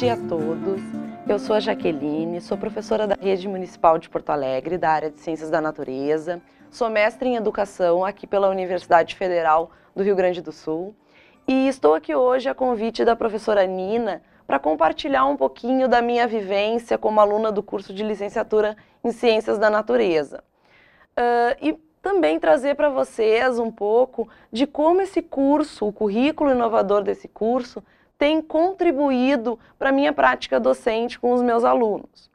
dia a todos. Eu sou a Jaqueline, sou professora da Rede Municipal de Porto Alegre, da área de Ciências da Natureza. Sou mestre em Educação aqui pela Universidade Federal do Rio Grande do Sul. E estou aqui hoje a convite da professora Nina para compartilhar um pouquinho da minha vivência como aluna do curso de licenciatura em Ciências da Natureza. Uh, e também trazer para vocês um pouco de como esse curso, o currículo inovador desse curso, tem contribuído para a minha prática docente com os meus alunos.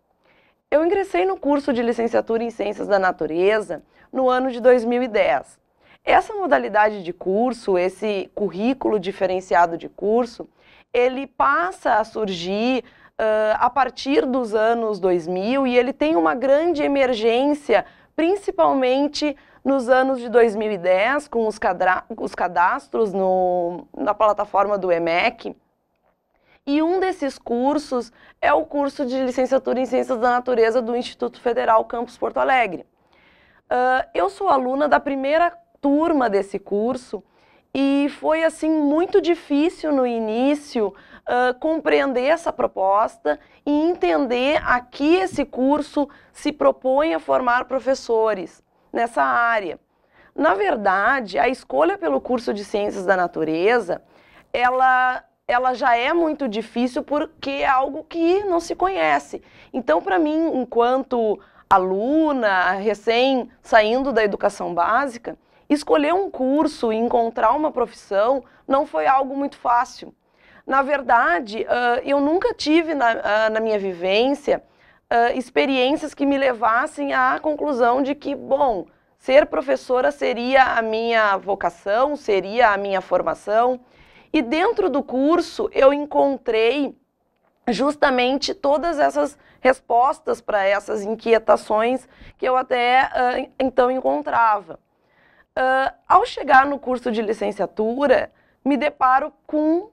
Eu ingressei no curso de licenciatura em Ciências da Natureza no ano de 2010. Essa modalidade de curso, esse currículo diferenciado de curso, ele passa a surgir uh, a partir dos anos 2000 e ele tem uma grande emergência, principalmente nos anos de 2010, com os, os cadastros no, na plataforma do EMEC, e um desses cursos é o curso de licenciatura em Ciências da Natureza do Instituto Federal Campus Porto Alegre. Uh, eu sou aluna da primeira turma desse curso e foi assim muito difícil no início uh, compreender essa proposta e entender a que esse curso se propõe a formar professores nessa área. Na verdade, a escolha pelo curso de Ciências da Natureza, ela ela já é muito difícil porque é algo que não se conhece. Então, para mim, enquanto aluna, recém saindo da educação básica, escolher um curso e encontrar uma profissão não foi algo muito fácil. Na verdade, eu nunca tive na, minha vivência experiências que me levassem à conclusão de que, bom, ser professora seria a minha vocação, seria a minha formação. E dentro do curso eu encontrei justamente todas essas respostas para essas inquietações que eu até uh, então encontrava. Uh, ao chegar no curso de licenciatura, me deparo com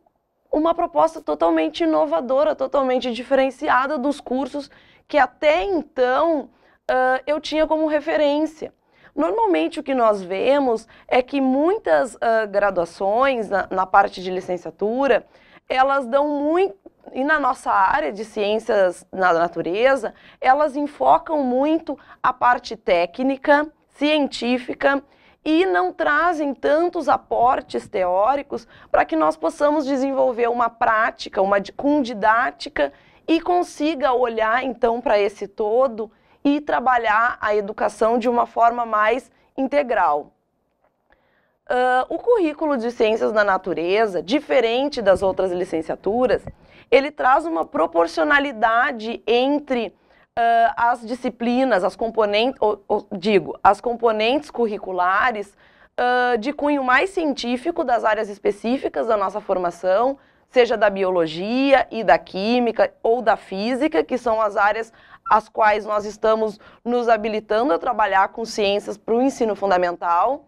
uma proposta totalmente inovadora, totalmente diferenciada dos cursos que até então uh, eu tinha como referência. Normalmente o que nós vemos é que muitas uh, graduações na, na parte de licenciatura, elas dão muito, e na nossa área de ciências na natureza, elas enfocam muito a parte técnica, científica e não trazem tantos aportes teóricos para que nós possamos desenvolver uma prática, uma com didática e consiga olhar então para esse todo e trabalhar a educação de uma forma mais integral. Uh, o currículo de Ciências da Natureza, diferente das outras licenciaturas, ele traz uma proporcionalidade entre uh, as disciplinas, as componentes, digo, as componentes curriculares uh, de cunho mais científico das áreas específicas da nossa formação, seja da biologia e da química ou da física, que são as áreas as quais nós estamos nos habilitando a trabalhar com ciências para o ensino fundamental,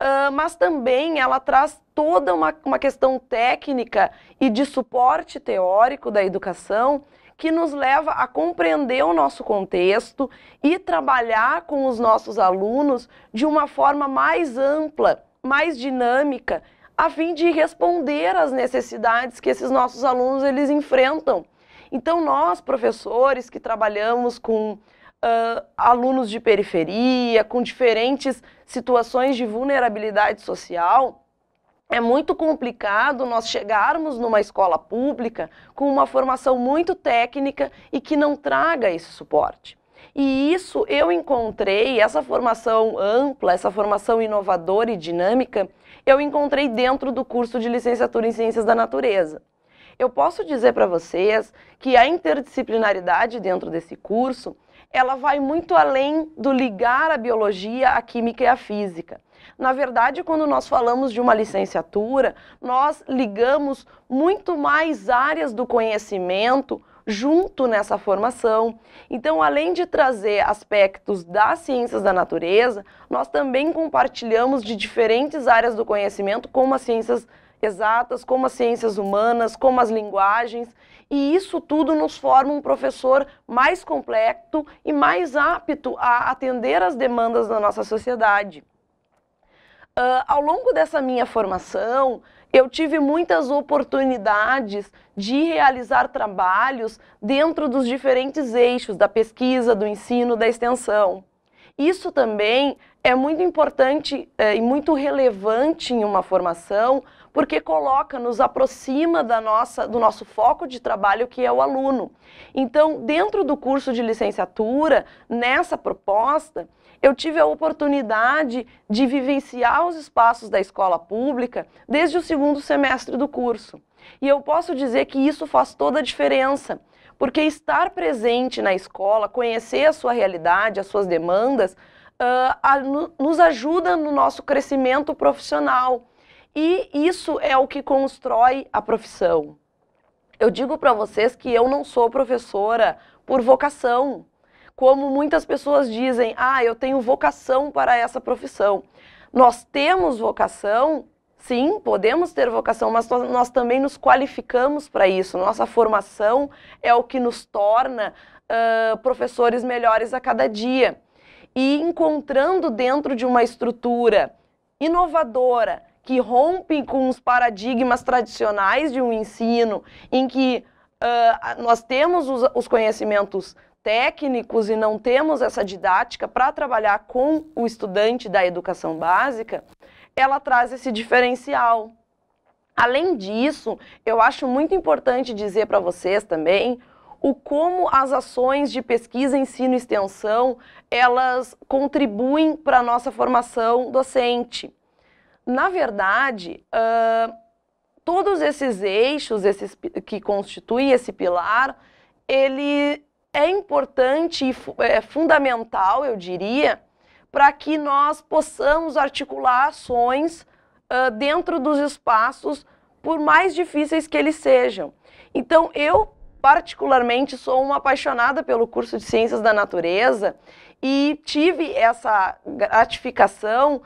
uh, mas também ela traz toda uma, uma questão técnica e de suporte teórico da educação que nos leva a compreender o nosso contexto e trabalhar com os nossos alunos de uma forma mais ampla, mais dinâmica, a fim de responder às necessidades que esses nossos alunos eles enfrentam então, nós, professores que trabalhamos com Uh, alunos de periferia, com diferentes situações de vulnerabilidade social, é muito complicado nós chegarmos numa escola pública com uma formação muito técnica e que não traga esse suporte. E isso eu encontrei, essa formação ampla, essa formação inovadora e dinâmica, eu encontrei dentro do curso de licenciatura em Ciências da Natureza. Eu posso dizer para vocês que a interdisciplinaridade dentro desse curso, ela vai muito além do ligar a biologia, a química e a física. Na verdade, quando nós falamos de uma licenciatura, nós ligamos muito mais áreas do conhecimento junto nessa formação. Então, além de trazer aspectos das ciências da natureza, nós também compartilhamos de diferentes áreas do conhecimento, como as ciências exatas, como as ciências humanas, como as linguagens, e isso tudo nos forma um professor mais completo e mais apto a atender às demandas da nossa sociedade. Uh, ao longo dessa minha formação, eu tive muitas oportunidades de realizar trabalhos dentro dos diferentes eixos da pesquisa, do ensino, da extensão. Isso também é muito importante é, e muito relevante em uma formação, porque coloca, nos aproxima da nossa, do nosso foco de trabalho, que é o aluno. Então, dentro do curso de licenciatura, nessa proposta, eu tive a oportunidade de vivenciar os espaços da escola pública desde o segundo semestre do curso. E eu posso dizer que isso faz toda a diferença, porque estar presente na escola, conhecer a sua realidade, as suas demandas, uh, a, nos ajuda no nosso crescimento profissional. E isso é o que constrói a profissão. Eu digo para vocês que eu não sou professora por vocação. Como muitas pessoas dizem, ah, eu tenho vocação para essa profissão. Nós temos vocação Sim, podemos ter vocação, mas nós também nos qualificamos para isso. Nossa formação é o que nos torna uh, professores melhores a cada dia e encontrando dentro de uma estrutura inovadora que rompe com os paradigmas tradicionais de um ensino, em que uh, nós temos os, os conhecimentos técnicos e não temos essa didática para trabalhar com o estudante da educação básica, ela traz esse diferencial. Além disso, eu acho muito importante dizer para vocês também o como as ações de pesquisa, ensino e extensão, elas contribuem para a nossa formação docente. Na verdade, uh, todos esses eixos esses, que constituem esse pilar, ele é importante e é fundamental, eu diria, para que nós possamos articular ações uh, dentro dos espaços, por mais difíceis que eles sejam. Então, eu particularmente sou uma apaixonada pelo curso de Ciências da Natureza e tive essa gratificação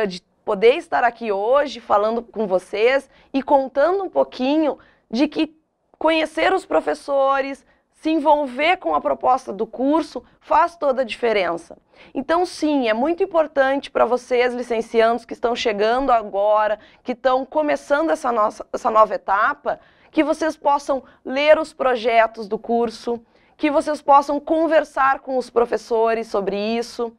uh, de poder estar aqui hoje falando com vocês e contando um pouquinho de que conhecer os professores, se envolver com a proposta do curso faz toda a diferença. Então, sim, é muito importante para vocês, licenciandos, que estão chegando agora, que estão começando essa, nossa, essa nova etapa, que vocês possam ler os projetos do curso, que vocês possam conversar com os professores sobre isso.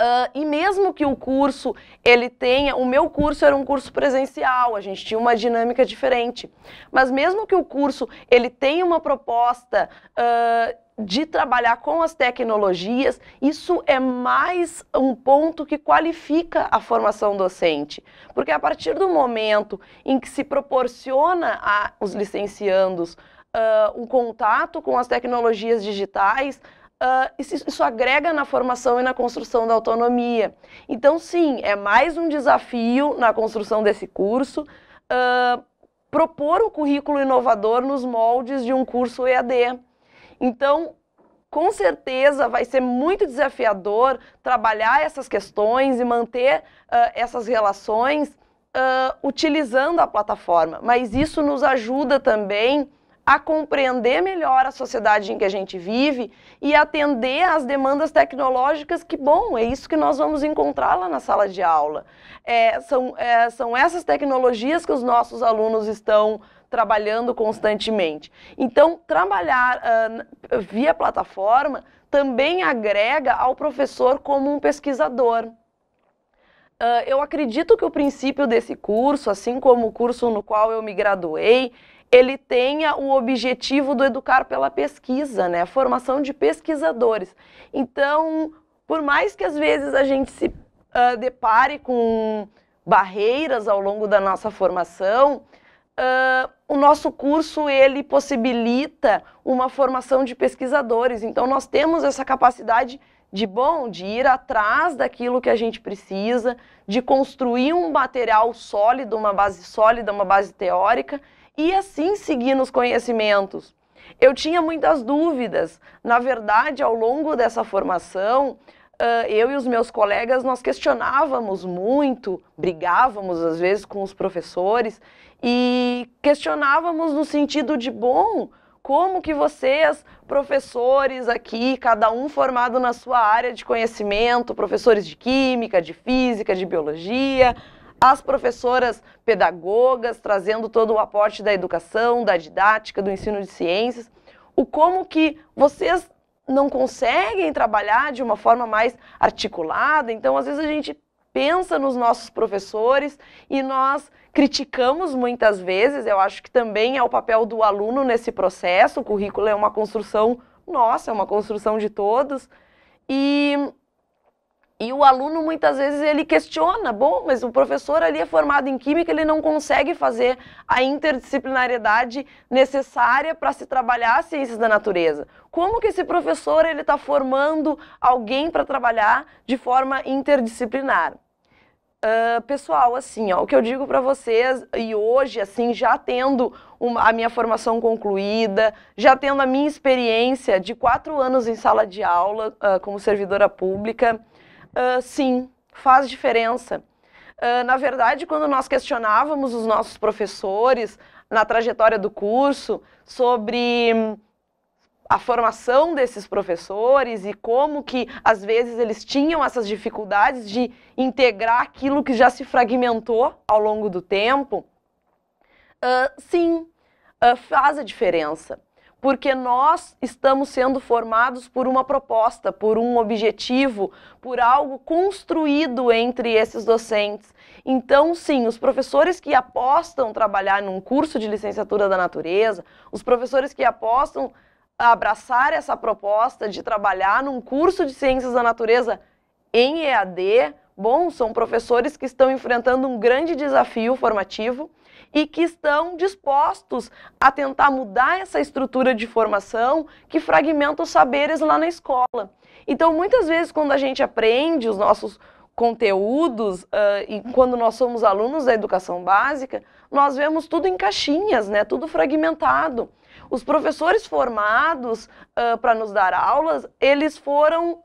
Uh, e mesmo que o curso ele tenha, o meu curso era um curso presencial, a gente tinha uma dinâmica diferente. Mas mesmo que o curso ele tenha uma proposta uh, de trabalhar com as tecnologias, isso é mais um ponto que qualifica a formação docente. Porque a partir do momento em que se proporciona aos licenciandos uh, um contato com as tecnologias digitais, uh, isso, isso agrega na formação e na construção da autonomia. Então, sim, é mais um desafio na construção desse curso. Uh, propor um currículo inovador nos moldes de um curso EAD então, com certeza vai ser muito desafiador trabalhar essas questões e manter uh, essas relações uh, utilizando a plataforma, mas isso nos ajuda também a compreender melhor a sociedade em que a gente vive e atender às demandas tecnológicas que, bom, é isso que nós vamos encontrar lá na sala de aula. É, são, é, são essas tecnologias que os nossos alunos estão trabalhando constantemente. Então, trabalhar uh, via plataforma também agrega ao professor como um pesquisador. Uh, eu acredito que o princípio desse curso, assim como o curso no qual eu me graduei, ele tenha o objetivo do educar pela pesquisa, né? A formação de pesquisadores. Então, por mais que às vezes a gente se uh, depare com barreiras ao longo da nossa formação, Uh, o nosso curso ele possibilita uma formação de pesquisadores. Então nós temos essa capacidade de bom, de ir atrás daquilo que a gente precisa, de construir um material sólido, uma base sólida, uma base teórica e assim seguir nos conhecimentos. Eu tinha muitas dúvidas. Na verdade, ao longo dessa formação, uh, eu e os meus colegas, nós questionávamos muito, brigávamos às vezes com os professores e questionávamos no sentido de, bom, como que vocês, professores aqui, cada um formado na sua área de conhecimento, professores de química, de física, de biologia, as professoras pedagogas trazendo todo o aporte da educação, da didática, do ensino de ciências, o como que vocês não conseguem trabalhar de uma forma mais articulada. Então, às vezes a gente pensa nos nossos professores e nós criticamos muitas vezes. Eu acho que também é o papel do aluno nesse processo. O currículo é uma construção nossa, é uma construção de todos. E e o aluno muitas vezes ele questiona, bom, mas o professor ali é formado em química, ele não consegue fazer a interdisciplinariedade necessária para se trabalhar as ciências da natureza. Como que esse professor ele está formando alguém para trabalhar de forma interdisciplinar? Uh, pessoal, assim, ó, o que eu digo para vocês, e hoje, assim, já tendo uma, a minha formação concluída, já tendo a minha experiência de quatro anos em sala de aula uh, como servidora pública, Uh, sim, faz diferença. Uh, na verdade, quando nós questionávamos os nossos professores na trajetória do curso sobre a formação desses professores e como que às vezes eles tinham essas dificuldades de integrar aquilo que já se fragmentou ao longo do tempo, uh, sim, uh, faz a diferença porque nós estamos sendo formados por uma proposta, por um objetivo, por algo construído entre esses docentes. Então, sim, os professores que apostam trabalhar num curso de licenciatura da natureza, os professores que apostam abraçar essa proposta de trabalhar num curso de ciências da natureza em EAD, bom, são professores que estão enfrentando um grande desafio formativo e que estão dispostos a tentar mudar essa estrutura de formação que fragmenta os saberes lá na escola. Então, muitas vezes, quando a gente aprende os nossos conteúdos uh, e quando nós somos alunos da educação básica, nós vemos tudo em caixinhas, né? tudo fragmentado. Os professores formados uh, para nos dar aulas, eles foram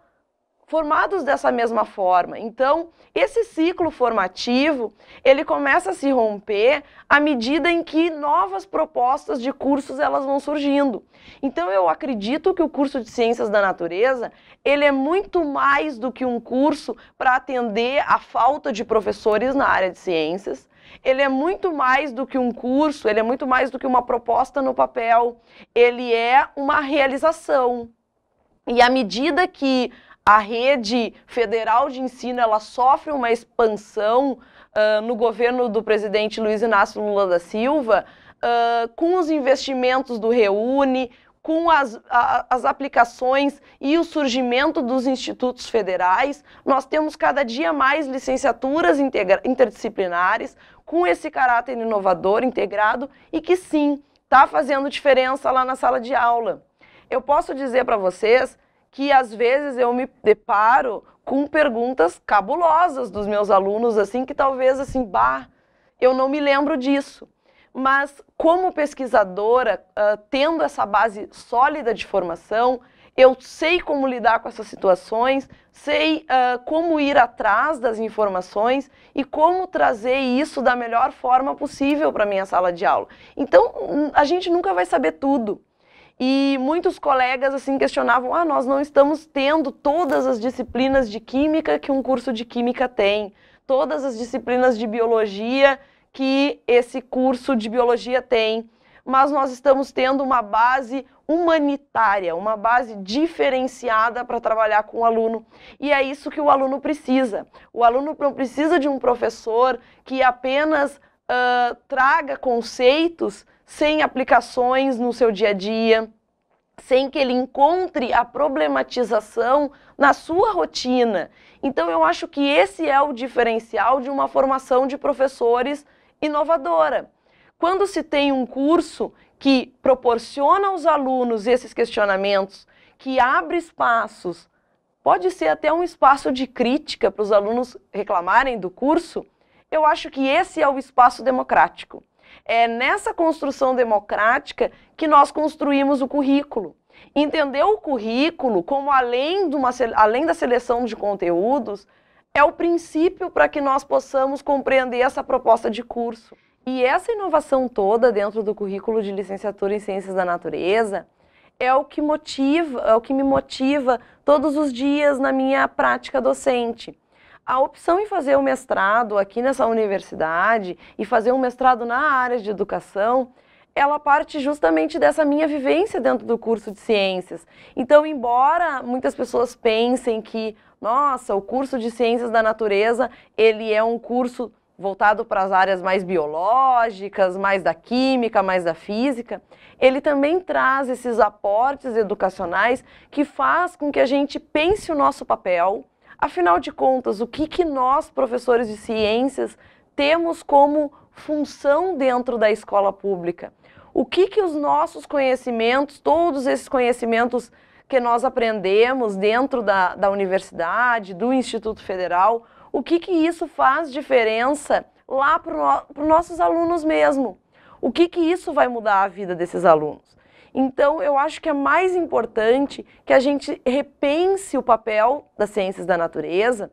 formados dessa mesma forma. Então, esse ciclo formativo, ele começa a se romper à medida em que novas propostas de cursos elas vão surgindo. Então, eu acredito que o curso de Ciências da Natureza, ele é muito mais do que um curso para atender a falta de professores na área de ciências. Ele é muito mais do que um curso, ele é muito mais do que uma proposta no papel. Ele é uma realização. E à medida que a rede federal de ensino ela sofre uma expansão uh, no governo do presidente Luiz Inácio Lula da Silva, uh, com os investimentos do Reúne, com as, a, as aplicações e o surgimento dos institutos federais, nós temos cada dia mais licenciaturas interdisciplinares com esse caráter inovador, integrado e que sim, está fazendo diferença lá na sala de aula. Eu posso dizer para vocês que às vezes eu me deparo com perguntas cabulosas dos meus alunos, assim, que talvez assim, bah, eu não me lembro disso. Mas como pesquisadora, uh, tendo essa base sólida de formação, eu sei como lidar com essas situações, sei uh, como ir atrás das informações e como trazer isso da melhor forma possível para minha sala de aula. Então, a gente nunca vai saber tudo. E muitos colegas assim questionavam: "Ah, nós não estamos tendo todas as disciplinas de química que um curso de química tem, todas as disciplinas de biologia que esse curso de biologia tem, mas nós estamos tendo uma base humanitária, uma base diferenciada para trabalhar com o aluno. E é isso que o aluno precisa. O aluno não precisa de um professor que apenas uh, traga conceitos sem aplicações no seu dia a dia, sem que ele encontre a problematização na sua rotina. Então, eu acho que esse é o diferencial de uma formação de professores inovadora. Quando se tem um curso que proporciona aos alunos esses questionamentos, que abre espaços, pode ser até um espaço de crítica para os alunos reclamarem do curso, eu acho que esse é o espaço democrático. É nessa construção democrática que nós construímos o currículo. Entender o currículo como além, de uma, além da seleção de conteúdos é o princípio para que nós possamos compreender essa proposta de curso. E essa inovação toda dentro do currículo de licenciatura em Ciências da Natureza é o que motiva, é o que me motiva todos os dias na minha prática docente a opção em fazer o mestrado aqui nessa universidade e fazer um mestrado na área de educação, ela parte justamente dessa minha vivência dentro do curso de ciências. Então, embora muitas pessoas pensem que, nossa, o curso de ciências da natureza, ele é um curso voltado para as áreas mais biológicas, mais da química, mais da física, ele também traz esses aportes educacionais que faz com que a gente pense o nosso papel, Afinal de contas, o que, que nós, professores de ciências, temos como função dentro da escola pública? O que, que os nossos conhecimentos, todos esses conhecimentos que nós aprendemos dentro da, da universidade, do Instituto Federal, o que, que isso faz diferença lá para os no, nossos alunos mesmo? O que, que isso vai mudar a vida desses alunos? Então, eu acho que é mais importante que a gente repense o papel das ciências da natureza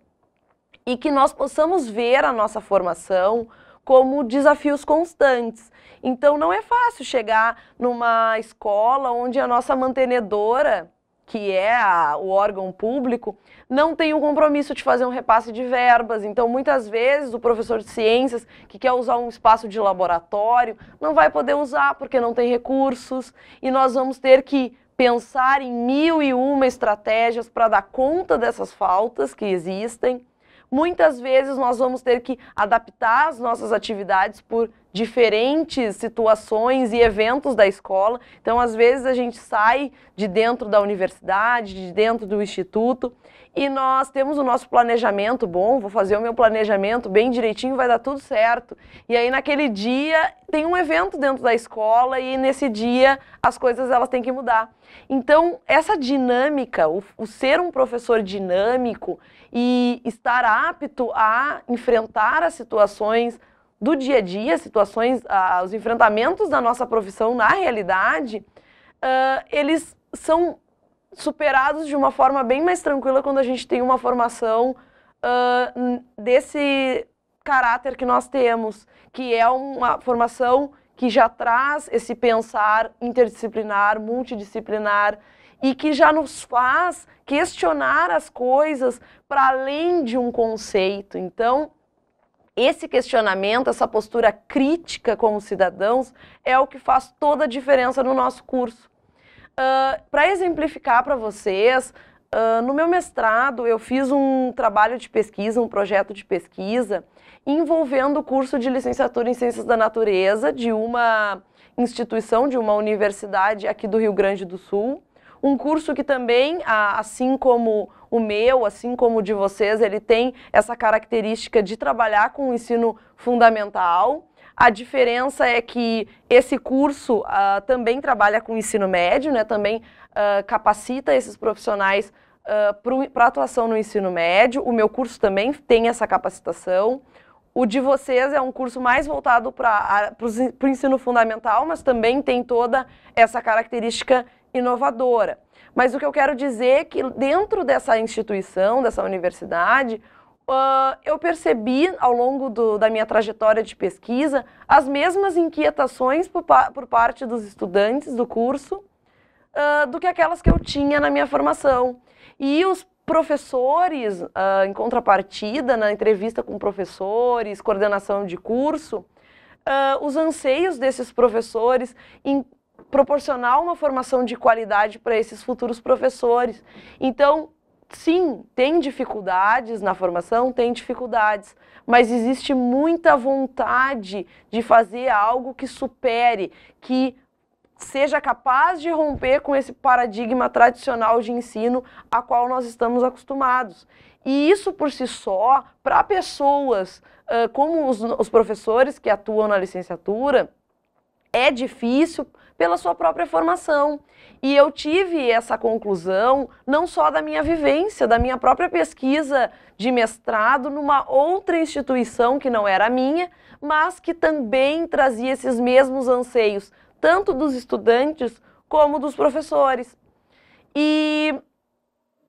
e que nós possamos ver a nossa formação como desafios constantes. Então, não é fácil chegar numa escola onde a nossa mantenedora que é a, o órgão público, não tem o um compromisso de fazer um repasse de verbas. Então, muitas vezes, o professor de ciências que quer usar um espaço de laboratório não vai poder usar porque não tem recursos e nós vamos ter que pensar em mil e uma estratégias para dar conta dessas faltas que existem. Muitas vezes nós vamos ter que adaptar as nossas atividades por diferentes situações e eventos da escola. Então, às vezes, a gente sai de dentro da universidade, de dentro do instituto, e nós temos o nosso planejamento bom, vou fazer o meu planejamento bem direitinho, vai dar tudo certo. E aí, naquele dia, tem um evento dentro da escola e nesse dia as coisas elas têm que mudar. Então, essa dinâmica, o, o ser um professor dinâmico e estar apto a enfrentar as situações do dia a dia, situações, ah, os enfrentamentos da nossa profissão na realidade, ah, eles são superados de uma forma bem mais tranquila quando a gente tem uma formação ah, desse caráter que nós temos, que é uma formação que já traz esse pensar interdisciplinar, multidisciplinar e que já nos faz questionar as coisas para além de um conceito. Então, esse questionamento, essa postura crítica como cidadãos é o que faz toda a diferença no nosso curso. Uh, para exemplificar para vocês, uh, no meu mestrado eu fiz um trabalho de pesquisa, um projeto de pesquisa, envolvendo o curso de licenciatura em Ciências da Natureza de uma instituição, de uma universidade aqui do Rio Grande do Sul, um curso que também, assim como o meu, assim como o de vocês, ele tem essa característica de trabalhar com o ensino fundamental. A diferença é que esse curso uh, também trabalha com o ensino médio, né, também uh, capacita esses profissionais uh, ah, para atuação no ensino médio. O meu curso também tem essa capacitação. O de vocês é um curso mais voltado para o ensino fundamental, mas também tem toda essa característica inovadora. Mas o que eu quero dizer é que dentro dessa instituição, dessa universidade, uh, eu percebi ao longo do, da minha trajetória de pesquisa as mesmas inquietações por, por parte dos estudantes do curso uh, do que aquelas que eu tinha na minha formação. E os professores, uh, em contrapartida, na entrevista com professores, coordenação de curso, Uh, os anseios desses professores em proporcionar uma formação de qualidade para esses futuros professores. Então, sim, tem dificuldades na formação, tem dificuldades, mas existe muita vontade de fazer algo que supere, que seja capaz de romper com esse paradigma tradicional de ensino a qual nós estamos acostumados. E isso por si só, para pessoas uh, como os, os professores que atuam na licenciatura, é difícil pela sua própria formação. E eu tive essa conclusão não só da minha vivência, da minha própria pesquisa de mestrado numa outra instituição que não era minha, mas que também trazia esses mesmos anseios, tanto dos estudantes como dos professores. E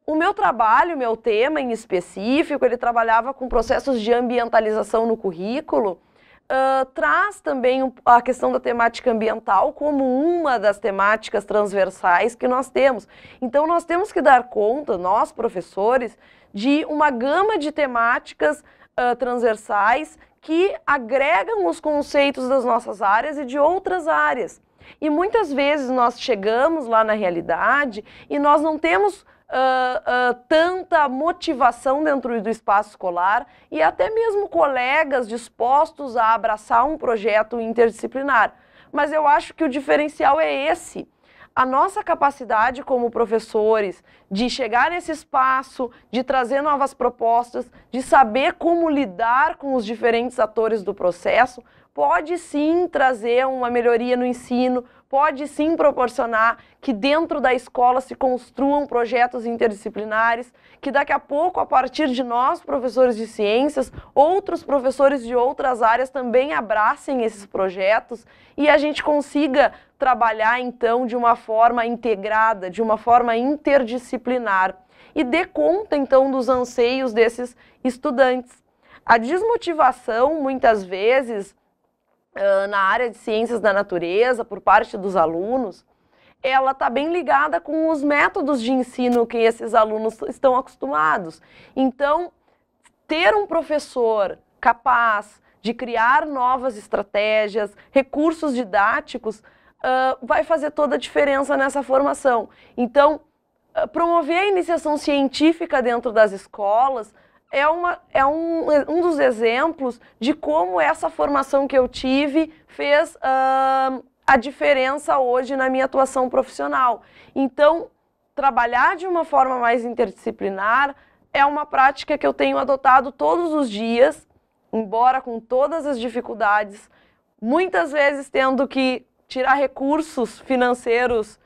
o meu trabalho, meu tema em específico, ele trabalhava com processos de ambientalização no currículo uh, traz também a questão da temática ambiental como uma das temáticas transversais que nós temos. Então, nós temos que dar conta, nós professores, de uma gama de temáticas uh, transversais que agregam os conceitos das nossas áreas e de outras áreas. E muitas vezes nós chegamos lá na realidade e nós não temos Uh, tanta motivação dentro do espaço escolar e até mesmo colegas dispostos a abraçar um projeto interdisciplinar. Mas eu acho que o diferencial é esse. A nossa capacidade como professores de chegar nesse espaço, de trazer novas propostas, de saber como lidar com os diferentes atores do processo, pode sim trazer uma melhoria no ensino, pode sim proporcionar que dentro da escola se construam projetos interdisciplinares, que daqui a pouco, a partir de nós, professores de ciências, outros professores de outras áreas também abracem esses projetos e a gente consiga trabalhar então de uma forma integrada, de uma forma interdisciplinar e dê conta então dos anseios desses estudantes. A desmotivação, muitas vezes, na área de ciências da natureza por parte dos alunos, ela está bem ligada com os métodos de ensino que esses alunos estão acostumados. Então, ter um professor capaz de criar novas estratégias, recursos didáticos, uh, vai fazer toda a diferença nessa formação. Então, uh, promover a iniciação científica dentro das escolas é, uma, é um, um dos exemplos de como essa formação que eu tive fez uh, a diferença hoje na minha atuação profissional. Então, trabalhar de uma forma mais interdisciplinar é uma prática que eu tenho adotado todos os dias, embora com todas as dificuldades, muitas vezes tendo que tirar recursos financeiros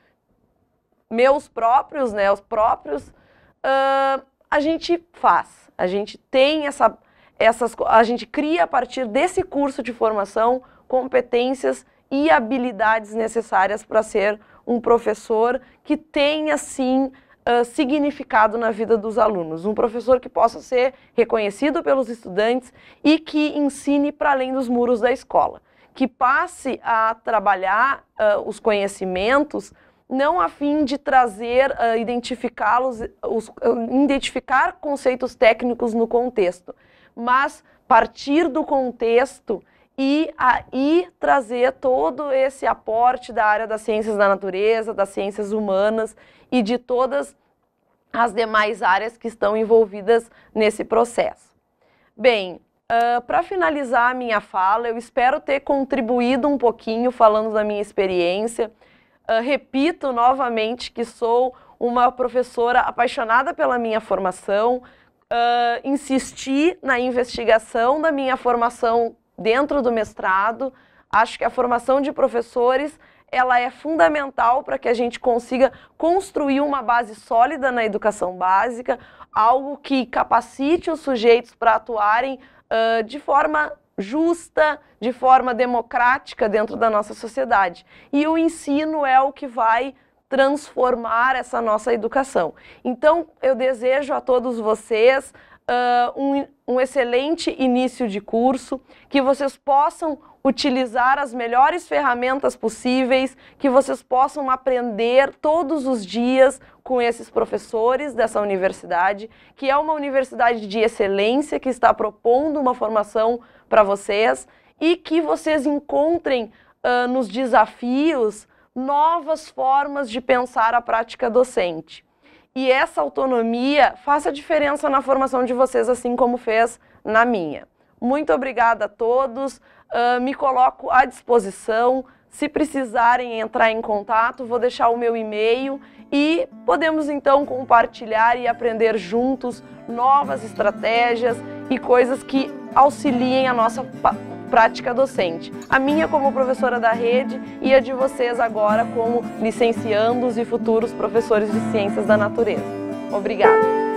meus próprios, né, os próprios, uh, a gente faz. A gente tem essa, essas, a gente cria a partir desse curso de formação competências e habilidades necessárias para ser um professor que tenha sim uh, significado na vida dos alunos, um professor que possa ser reconhecido pelos estudantes e que ensine para além dos muros da escola, que passe a trabalhar uh, os conhecimentos não a fim de trazer, uh, identificá-los, uh, identificar conceitos técnicos no contexto, mas partir do contexto e aí trazer todo esse aporte da área das ciências da natureza, das ciências humanas e de todas as demais áreas que estão envolvidas nesse processo. Bem, uh, ah, para finalizar a minha fala, eu espero ter contribuído um pouquinho falando da minha experiência, ah, repito novamente que sou uma professora apaixonada pela minha formação, uh, insisti na investigação da minha formação dentro do mestrado. Acho que a formação de professores ela é fundamental para que a gente consiga construir uma base sólida na educação básica, algo que capacite os sujeitos para atuarem uh, de forma justa, de forma democrática dentro da nossa sociedade. E o ensino é o que vai transformar essa nossa educação. Então, eu desejo a todos vocês uh, um, um excelente início de curso, que vocês possam utilizar as melhores ferramentas possíveis, que vocês possam aprender todos os dias com esses professores dessa universidade, que é uma universidade de excelência, que está propondo uma formação para vocês e que vocês encontrem uh, nos desafios novas formas de pensar a prática docente e essa autonomia faça diferença na formação de vocês, assim como fez na minha. Muito obrigada a todos, uh, me coloco à disposição. Se precisarem entrar em contato, vou deixar o meu e-mail e podemos então compartilhar e aprender juntos novas estratégias e coisas que auxiliem a nossa prática docente. A minha como professora da rede e a de vocês agora como licenciandos e futuros professores de ciências da natureza. Obrigada!